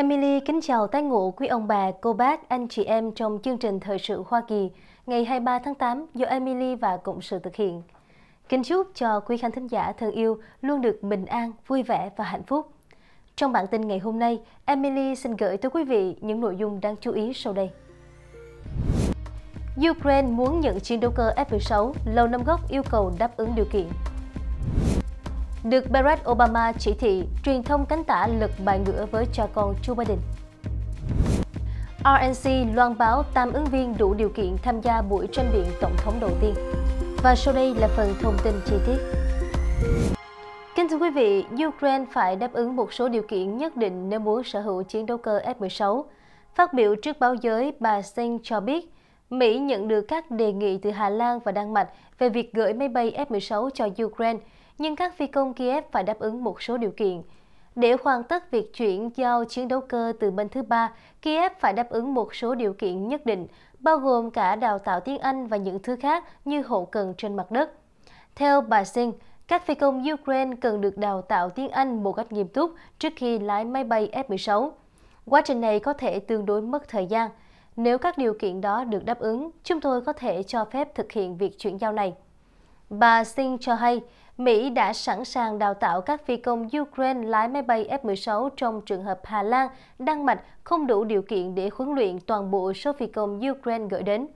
Emily kính chào tái ngộ quý ông bà, cô bác, anh chị em trong chương trình Thời sự Hoa Kỳ ngày 23 tháng 8 do Emily và Cộng sự thực hiện. Kính chúc cho quý khán thính giả thân yêu luôn được bình an, vui vẻ và hạnh phúc. Trong bản tin ngày hôm nay, Emily xin gửi tới quý vị những nội dung đáng chú ý sau đây. Ukraine muốn nhận chiến đấu cơ F-16, Lầu Năm Góc yêu cầu đáp ứng điều kiện được Barack Obama chỉ thị truyền thông cánh tả lực bài ngửa với cha con Joe Biden. RNC loan báo tam ứng viên đủ điều kiện tham gia buổi tranh biện tổng thống đầu tiên. Và sau đây là phần thông tin chi tiết. Kính thưa quý vị, Ukraine phải đáp ứng một số điều kiện nhất định nếu muốn sở hữu chiến đấu cơ F-16. Phát biểu trước báo giới, bà Singh cho biết, Mỹ nhận được các đề nghị từ Hà Lan và Đan Mạch về việc gửi máy bay F-16 cho Ukraine – nhưng các phi công Kiev phải đáp ứng một số điều kiện. Để hoàn tất việc chuyển giao chiến đấu cơ từ bên thứ ba, Kiev phải đáp ứng một số điều kiện nhất định, bao gồm cả đào tạo tiếng Anh và những thứ khác như hậu cần trên mặt đất. Theo bà Singh, các phi công Ukraine cần được đào tạo tiếng Anh một cách nghiêm túc trước khi lái máy bay F-16. Quá trình này có thể tương đối mất thời gian. Nếu các điều kiện đó được đáp ứng, chúng tôi có thể cho phép thực hiện việc chuyển giao này. Bà Singh cho hay, Mỹ đã sẵn sàng đào tạo các phi công Ukraine lái máy bay F-16 trong trường hợp Hà Lan, Đan Mạch không đủ điều kiện để huấn luyện toàn bộ số phi công Ukraine gửi đến.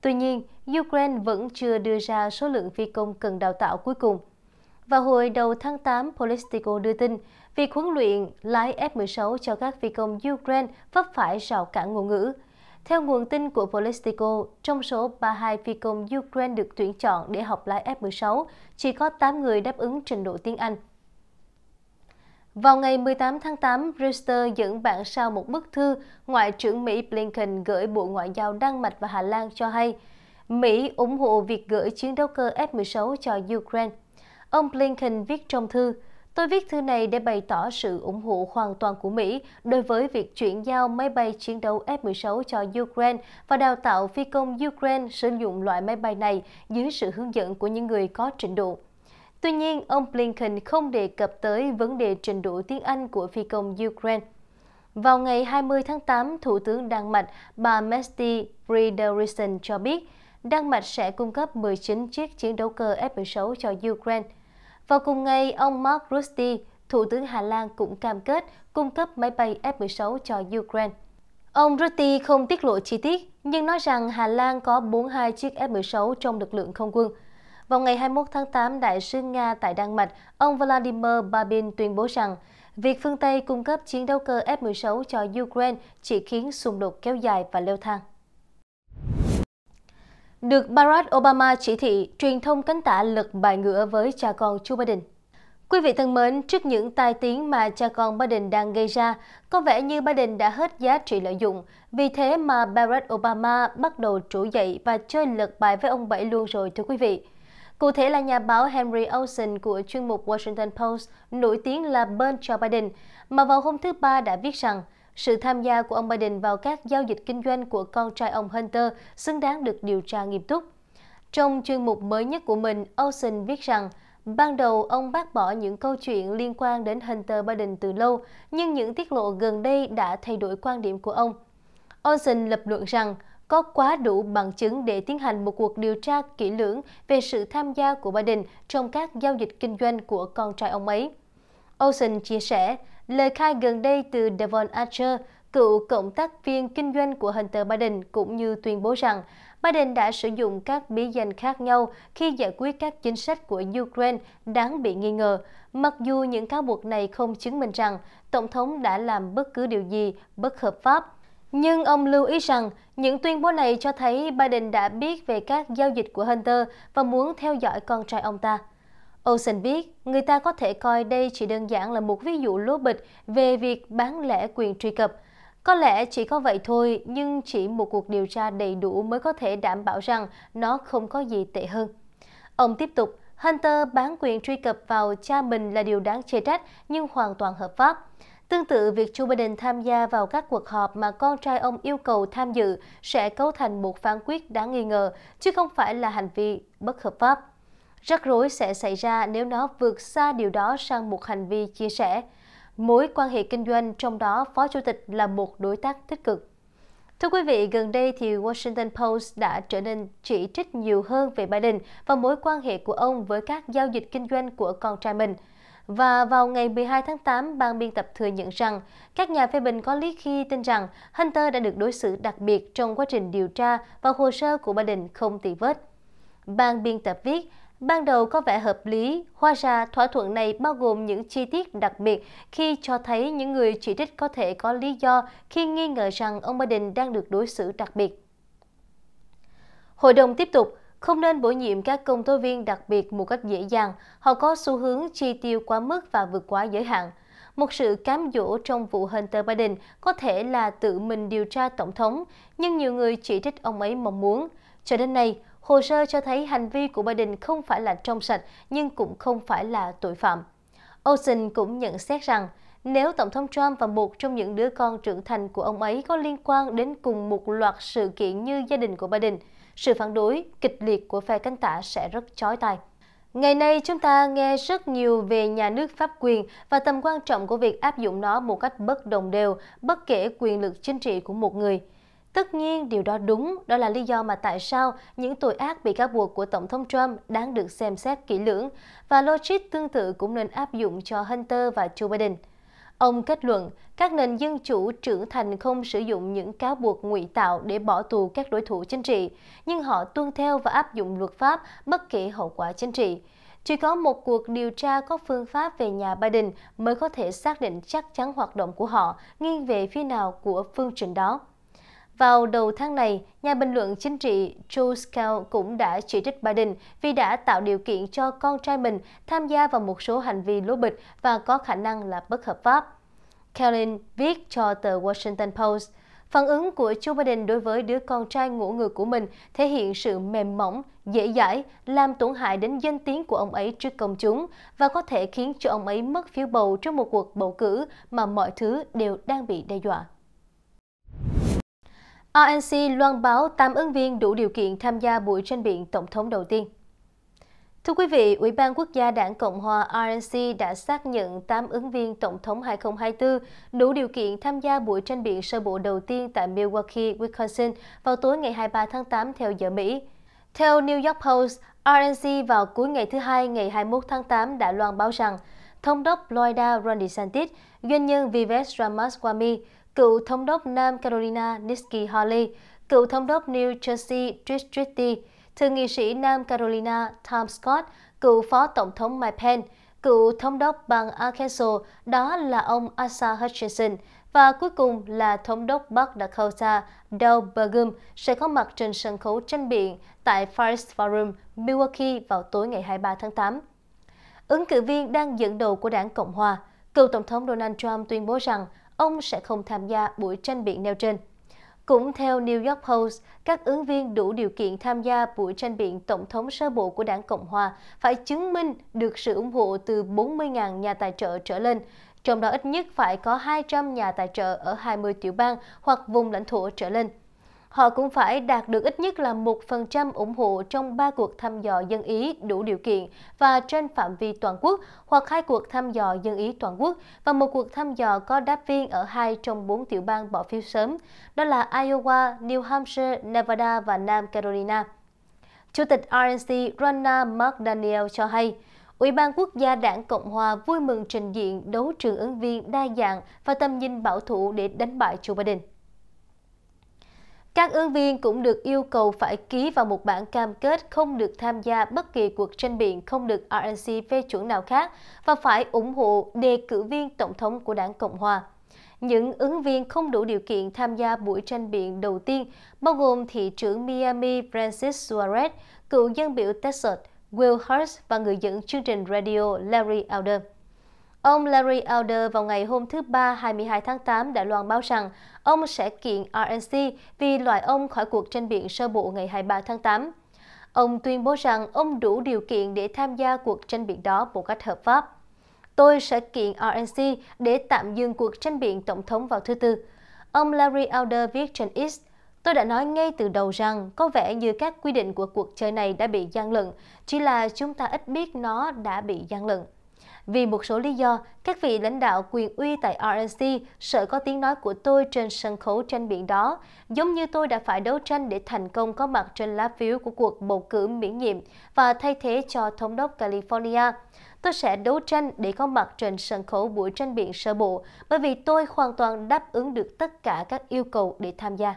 Tuy nhiên, Ukraine vẫn chưa đưa ra số lượng phi công cần đào tạo cuối cùng. Vào hồi đầu tháng 8, Politico đưa tin, việc huấn luyện lái F-16 cho các phi công Ukraine vấp phải rào cản ngôn ngữ. Theo nguồn tin của Politico, trong số 32 phi công Ukraine được tuyển chọn để học lái F-16, chỉ có 8 người đáp ứng trình độ tiếng Anh. Vào ngày 18 tháng 8, Reuters dẫn bản sao một bức thư Ngoại trưởng Mỹ Blinken gửi Bộ Ngoại giao Đan Mạch và Hà Lan cho hay Mỹ ủng hộ việc gửi chiến đấu cơ F-16 cho Ukraine. Ông Blinken viết trong thư, Tôi viết thư này để bày tỏ sự ủng hộ hoàn toàn của Mỹ đối với việc chuyển giao máy bay chiến đấu F-16 cho Ukraine và đào tạo phi công Ukraine sử dụng loại máy bay này dưới sự hướng dẫn của những người có trình độ. Tuy nhiên, ông Blinken không đề cập tới vấn đề trình độ tiếng Anh của phi công Ukraine. Vào ngày 20 tháng 8, Thủ tướng Đan Mạch bà Mette Frederiksen cho biết Đan Mạch sẽ cung cấp 19 chiếc chiến đấu cơ F-16 cho Ukraine. Vào cùng ngày, ông Mark Rutte, Thủ tướng Hà Lan cũng cam kết cung cấp máy bay F-16 cho Ukraine. Ông Rutte không tiết lộ chi tiết, nhưng nói rằng Hà Lan có 42 chiếc F-16 trong lực lượng không quân. Vào ngày 21 tháng 8, Đại sứ Nga tại Đan Mạch, ông Vladimir Babin tuyên bố rằng việc phương Tây cung cấp chiến đấu cơ F-16 cho Ukraine chỉ khiến xung đột kéo dài và leo thang được Barack Obama chỉ thị truyền thông cánh tả lật bài ngửa với cha con Joe Biden. Quý vị thân mến, trước những tai tiếng mà cha con Biden đang gây ra, có vẻ như Biden đã hết giá trị lợi dụng. Vì thế mà Barack Obama bắt đầu trỗi dậy và chơi lật bài với ông Bảy luôn rồi thưa quý vị. Cụ thể là nhà báo Henry Olsen của chuyên mục Washington Post nổi tiếng là bên cho Biden, mà vào hôm thứ Ba đã viết rằng sự tham gia của ông Biden vào các giao dịch kinh doanh của con trai ông Hunter xứng đáng được điều tra nghiêm túc. Trong chuyên mục mới nhất của mình, Olsen viết rằng Ban đầu, ông bác bỏ những câu chuyện liên quan đến Hunter Biden từ lâu, nhưng những tiết lộ gần đây đã thay đổi quan điểm của ông. Olsen lập luận rằng có quá đủ bằng chứng để tiến hành một cuộc điều tra kỹ lưỡng về sự tham gia của Biden trong các giao dịch kinh doanh của con trai ông ấy. Olsen chia sẻ, Lời khai gần đây từ Devon Archer, cựu cộng tác viên kinh doanh của Hunter Biden cũng như tuyên bố rằng Biden đã sử dụng các bí danh khác nhau khi giải quyết các chính sách của Ukraine đáng bị nghi ngờ, mặc dù những cáo buộc này không chứng minh rằng Tổng thống đã làm bất cứ điều gì bất hợp pháp. Nhưng ông lưu ý rằng những tuyên bố này cho thấy Biden đã biết về các giao dịch của Hunter và muốn theo dõi con trai ông ta. Ocean viết người ta có thể coi đây chỉ đơn giản là một ví dụ lố bịch về việc bán lẻ quyền truy cập. Có lẽ chỉ có vậy thôi, nhưng chỉ một cuộc điều tra đầy đủ mới có thể đảm bảo rằng nó không có gì tệ hơn. Ông tiếp tục, Hunter bán quyền truy cập vào cha mình là điều đáng chê trách nhưng hoàn toàn hợp pháp. Tương tự, việc Joe Biden tham gia vào các cuộc họp mà con trai ông yêu cầu tham dự sẽ cấu thành một phán quyết đáng nghi ngờ, chứ không phải là hành vi bất hợp pháp. Rắc rối sẽ xảy ra nếu nó vượt xa điều đó sang một hành vi chia sẻ. Mối quan hệ kinh doanh trong đó Phó Chủ tịch là một đối tác tích cực. Thưa quý vị, gần đây thì Washington Post đã trở nên chỉ trích nhiều hơn về Biden và mối quan hệ của ông với các giao dịch kinh doanh của con trai mình. Và vào ngày 12 tháng 8, ban biên tập thừa nhận rằng các nhà phê bình có lý khi tin rằng Hunter đã được đối xử đặc biệt trong quá trình điều tra và hồ sơ của Biden không tì vết. Ban biên tập viết, Ban đầu có vẻ hợp lý, hóa ra thỏa thuận này bao gồm những chi tiết đặc biệt khi cho thấy những người chỉ trích có thể có lý do khi nghi ngờ rằng ông Biden đang được đối xử đặc biệt. Hội đồng tiếp tục, không nên bổ nhiệm các công tố viên đặc biệt một cách dễ dàng, họ có xu hướng chi tiêu quá mức và vượt quá giới hạn. Một sự cám dỗ trong vụ Hunter Biden có thể là tự mình điều tra tổng thống, nhưng nhiều người chỉ trích ông ấy mong muốn. Cho đến nay, Hồ sơ cho thấy hành vi của Biden không phải là trong sạch nhưng cũng không phải là tội phạm. Olsen cũng nhận xét rằng nếu Tổng thống Trump và một trong những đứa con trưởng thành của ông ấy có liên quan đến cùng một loạt sự kiện như gia đình của Biden, sự phản đối kịch liệt của phe cánh tả sẽ rất chói tai. Ngày nay chúng ta nghe rất nhiều về nhà nước pháp quyền và tầm quan trọng của việc áp dụng nó một cách bất đồng đều, bất kể quyền lực chính trị của một người – Tất nhiên điều đó đúng, đó là lý do mà tại sao những tội ác bị cáo buộc của Tổng thống Trump đáng được xem xét kỹ lưỡng và logic tương tự cũng nên áp dụng cho Hunter và Joe Biden. Ông kết luận, các nền dân chủ trưởng thành không sử dụng những cáo buộc ngụy tạo để bỏ tù các đối thủ chính trị, nhưng họ tuân theo và áp dụng luật pháp bất kể hậu quả chính trị. Chỉ có một cuộc điều tra có phương pháp về nhà Biden mới có thể xác định chắc chắn hoạt động của họ nghiêng về phía nào của phương trình đó. Vào đầu tháng này, nhà bình luận chính trị Joe Scal cũng đã chỉ trích Biden vì đã tạo điều kiện cho con trai mình tham gia vào một số hành vi lố bịch và có khả năng là bất hợp pháp. Kellen viết cho tờ Washington Post, Phản ứng của Joe Biden đối với đứa con trai ngũ ngược của mình thể hiện sự mềm mỏng, dễ dãi, làm tổn hại đến danh tiếng của ông ấy trước công chúng và có thể khiến cho ông ấy mất phiếu bầu trong một cuộc bầu cử mà mọi thứ đều đang bị đe dọa. RNC loan báo 8 ứng viên đủ điều kiện tham gia buổi tranh biện tổng thống đầu tiên. Thưa quý vị, Ủy ban Quốc gia Đảng Cộng hòa RNC đã xác nhận 8 ứng viên Tổng thống 2024 đủ điều kiện tham gia buổi tranh biện sơ bộ đầu tiên tại Milwaukee, Wisconsin vào tối ngày 23 tháng 8 theo giờ Mỹ. Theo New York Post, RNC vào cuối ngày thứ Hai ngày 21 tháng 8 đã loan báo rằng Thống đốc Florida Ron DeSantis, doanh nhân Vivek Ramaswamy, cựu thống đốc Nam Carolina Nikki Haley, cựu thống đốc New Jersey Trish Tritty, thượng nghị sĩ Nam Carolina Tom Scott, cựu phó tổng thống Mike Pence, cựu thống đốc bang Arkansas, đó là ông Asa Hutchinson, và cuối cùng là thống đốc Bắc Dakota Doug Burgum sẽ có mặt trên sân khấu tranh biện tại first Forum, Milwaukee vào tối ngày 23 tháng 8. Ứng cử viên đang dẫn đầu của đảng Cộng Hòa, cựu Tổng thống Donald Trump tuyên bố rằng ông sẽ không tham gia buổi tranh biện nêu trên. Cũng theo New York Post, các ứng viên đủ điều kiện tham gia buổi tranh biện tổng thống sơ bộ của đảng Cộng Hòa phải chứng minh được sự ủng hộ từ 40.000 nhà tài trợ trở lên, trong đó ít nhất phải có 200 nhà tài trợ ở 20 tiểu bang hoặc vùng lãnh thổ trở lên họ cũng phải đạt được ít nhất là 1% ủng hộ trong 3 cuộc thăm dò dân ý đủ điều kiện và trên phạm vi toàn quốc hoặc hai cuộc thăm dò dân ý toàn quốc và một cuộc thăm dò có đáp viên ở hai trong 4 tiểu bang bỏ phiếu sớm, đó là Iowa, New Hampshire, Nevada và Nam Carolina. Chủ tịch RNC Rana McDaniel cho hay, Ủy ban Quốc gia Đảng Cộng Hòa vui mừng trình diện đấu trường ứng viên đa dạng và tầm nhìn bảo thủ để đánh bại Joe Biden. Các ứng viên cũng được yêu cầu phải ký vào một bản cam kết không được tham gia bất kỳ cuộc tranh biện không được RNC phê chuẩn nào khác và phải ủng hộ đề cử viên tổng thống của đảng Cộng hòa. Những ứng viên không đủ điều kiện tham gia buổi tranh biện đầu tiên bao gồm thị trưởng Miami Francis Suarez, cựu dân biểu Texas Will Hurst và người dẫn chương trình radio Larry Elder. Ông Larry Elder vào ngày hôm thứ Ba 22 tháng 8 đã loan báo rằng ông sẽ kiện RNC vì loại ông khỏi cuộc tranh biện sơ bộ ngày 23 tháng 8. Ông tuyên bố rằng ông đủ điều kiện để tham gia cuộc tranh biện đó một cách hợp pháp. Tôi sẽ kiện RNC để tạm dừng cuộc tranh biện tổng thống vào thứ Tư. Ông Larry Elder viết trên X, Tôi đã nói ngay từ đầu rằng có vẻ như các quy định của cuộc chơi này đã bị gian lận, chỉ là chúng ta ít biết nó đã bị gian lận. Vì một số lý do, các vị lãnh đạo quyền uy tại RNC sợ có tiếng nói của tôi trên sân khấu tranh biện đó, giống như tôi đã phải đấu tranh để thành công có mặt trên lá phiếu của cuộc bầu cử miễn nhiệm và thay thế cho Thống đốc California. Tôi sẽ đấu tranh để có mặt trên sân khấu buổi tranh biện sơ bộ bởi vì tôi hoàn toàn đáp ứng được tất cả các yêu cầu để tham gia.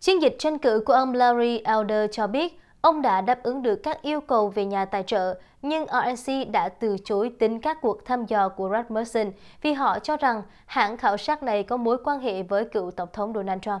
Chiến dịch tranh cử của ông Larry Elder cho biết Ông đã đáp ứng được các yêu cầu về nhà tài trợ, nhưng RNC đã từ chối tính các cuộc thăm dò của Rasmussen vì họ cho rằng hãng khảo sát này có mối quan hệ với cựu Tổng thống Donald Trump.